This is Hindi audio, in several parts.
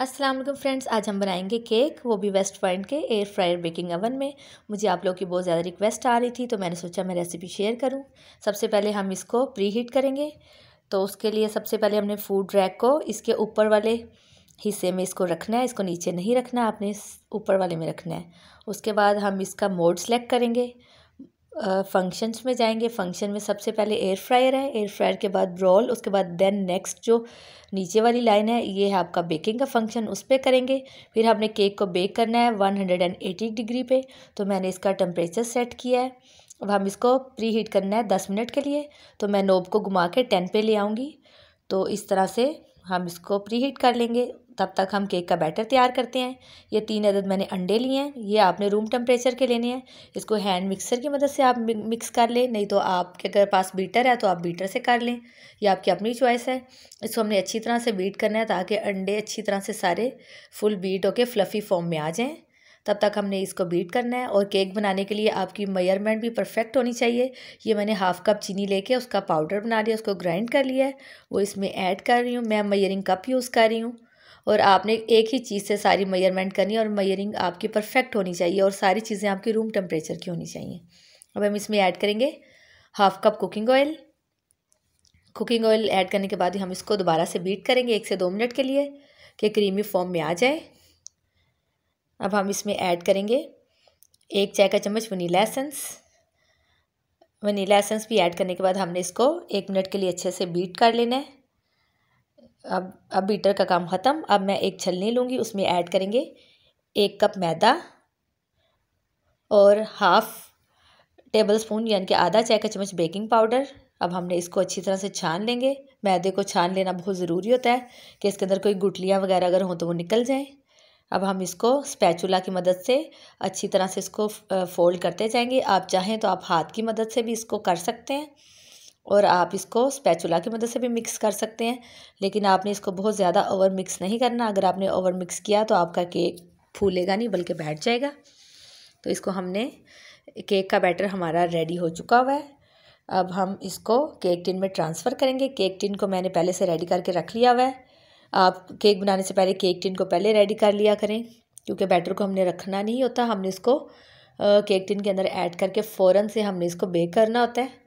असलम फ्रेंड्स आज हम बनाएंगे केक वो भी वेस्ट पॉइंट के एयर फ्रायर बेकिंग ओवन में मुझे आप लोगों की बहुत ज़्यादा रिक्वेस्ट आ रही थी तो मैंने सोचा मैं रेसिपी शेयर करूं सबसे पहले हम इसको प्री हीट करेंगे तो उसके लिए सबसे पहले हमने फूड रैक को इसके ऊपर वाले हिस्से में इसको रखना है इसको नीचे नहीं रखना है आपने ऊपर वाले में रखना है उसके बाद हम इसका मोड सेलेक्ट करेंगे फंक्शंस में जाएंगे फंक्शन में सबसे पहले एयर फ्रायर है एयर फ्रायर के बाद रोल उसके बाद देन नेक्स्ट जो नीचे वाली लाइन है ये है आपका बेकिंग का फंक्शन उस पर करेंगे फिर हमने केक को बेक करना है one hundred and eighty degree पे तो मैंने इसका टेम्परेचर सेट किया है अब हम इसको प्री हीट करना है दस मिनट के लिए तो मैं नोब को घुमा के टेन पे ले आऊँगी तो इस तरह से हम इसको प्री हीट कर लेंगे तब तक हम केक का बैटर तैयार करते हैं ये तीन अदद मैंने अंडे लिए हैं ये आपने रूम टेम्परेचर के लेने हैं इसको हैंड मिक्सर की मदद से आप मिक्स कर लें नहीं तो आपके अगर पास बीटर है तो आप बीटर से कर लें ये आपकी अपनी चॉइस है इसको हमने अच्छी तरह से बीट करना है ताकि अंडे अच्छी तरह से सारे फुल बीट होकर फ्लफ़ी फॉर्म में आ जाएँ तब तक हमने इसको बीट करना है और केक बनाने के लिए आपकी मेयरमेंट भी परफेक्ट होनी चाहिए ये मैंने हाफ़ कप चीनी लेके उसका पाउडर बना लिया उसको ग्राइंड कर लिया है वो इसमें ऐड कर रही हूँ मैं मयरिंग कप यूज़ कर रही हूँ और आपने एक ही चीज़ से सारी मेयरमेंट करनी है और मयरिंग आपकी परफेक्ट होनी चाहिए और सारी चीज़ें आपकी रूम टेम्परेचर की होनी चाहिए अब हम इसमें ऐड करेंगे half cup cooking oil cooking oil add करने के बाद हम इसको दोबारा से बीट करेंगे एक से दो मिनट के लिए कि क्रीमी फॉर्म में आ जाए अब हम इसमें ऐड करेंगे एक चाय का चम्मच वनीला एसेंस वनीला एसेंस भी ऐड करने के बाद हमने इसको एक मिनट के लिए अच्छे से बीट कर लेना है अब अब बीटर का काम ख़त्म अब मैं एक छलनी लूँगी उसमें ऐड करेंगे एक कप मैदा और हाफ़ टेबल स्पून यानी कि आधा चाय का चम्मच बेकिंग पाउडर अब हमने इसको अच्छी तरह से छान लेंगे मैदे को छान लेना बहुत ज़रूरी होता है कि इसके अंदर कोई गुटलियाँ वगैरह अगर हों तो वो निकल जाएँ अब हम इसको स्पैचुला की मदद से अच्छी तरह से इसको फोल्ड करते जाएंगे आप चाहें तो आप हाथ की मदद से भी इसको कर सकते हैं और आप इसको स्पैचुला की मदद से भी मिक्स कर सकते हैं लेकिन आपने इसको बहुत ज़्यादा ओवर मिक्स नहीं करना अगर आपने ओवर मिक्स किया तो आपका केक फूलेगा नहीं बल्कि बैठ जाएगा तो इसको हमने केक का बैटर हमारा रेडी हो चुका हुआ है अब हम इसको केक टिन में ट्रांसफ़र करेंगे केक टिन को मैंने पहले से रेडी करके रख लिया हुआ है आप केक बनाने से पहले केक टिन को पहले रेडी कर लिया करें क्योंकि बैटर को हमने रखना नहीं होता हमने इसको केक टिन के अंदर ऐड करके फ़ौरन से हमने इसको बेक करना होता है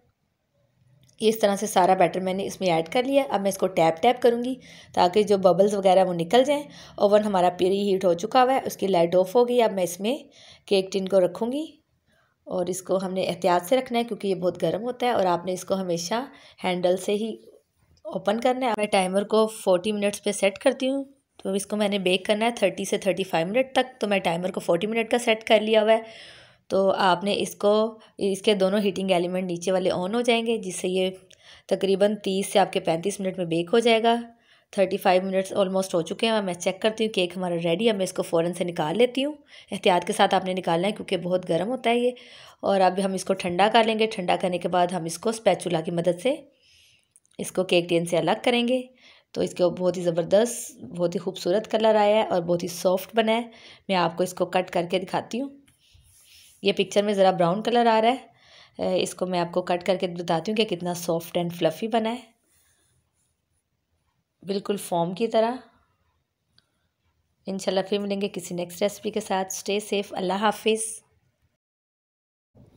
इस तरह से सारा बैटर मैंने इसमें ऐड कर लिया अब मैं इसको टैप टैप करूँगी ताकि जो बबल्स वगैरह वो निकल जाएं ओवन हमारा प्री हीट हो चुका हुआ है उसकी लाइट ऑफ हो गई अब मैं इसमें केक टिन को रखूँगी और इसको हमने एहतियात से रखना है क्योंकि ये बहुत गर्म होता है और आपने इसको हमेशा हैंडल से ही ओपन करना है मैं टाइमर को फोर्टी मिनट्स पे सेट करती हूँ तो इसको मैंने बेक करना है थर्टी से थर्टी फाइव मिनट तक तो मैं टाइमर को फोर्टी मिनट का सेट कर लिया हुआ है तो आपने इसको इसके दोनों हीटिंग एलिमेंट नीचे वाले ऑन हो जाएंगे जिससे ये तकरीबन तीस से आपके पैंतीस मिनट में बेक हो जाएगा थर्टी फाइव मिनट्स ऑलमोस्ट हो चुके हैं मैं चेक करती हूँ केक हमारा रेडी है मैं इसको फ़ौरन से निकाल लेती हूँ एहतियात के साथ आपने निकालना है क्योंकि बहुत गर्म होता है ये और अब हम इसको ठंडा कर लेंगे ठंडा करने के बाद हम इसको स्पैचुला की मदद से इसको केक टिन से अलग करेंगे तो इसके बहुत ही ज़बरदस्त बहुत ही खूबसूरत कलर आया है और बहुत ही सॉफ्ट बना है मैं आपको इसको कट करके दिखाती हूँ ये पिक्चर में ज़रा ब्राउन कलर आ रहा है इसको मैं आपको कट करके बताती हूँ कि कितना सॉफ्ट एंड फ्लफ़ी बना है बिल्कुल फॉर्म की तरह इंशाल्लाह फिर मिलेंगे किसी नेक्स्ट रेसिपी के साथ स्टे सेफ़ अल्लाह हाफिज़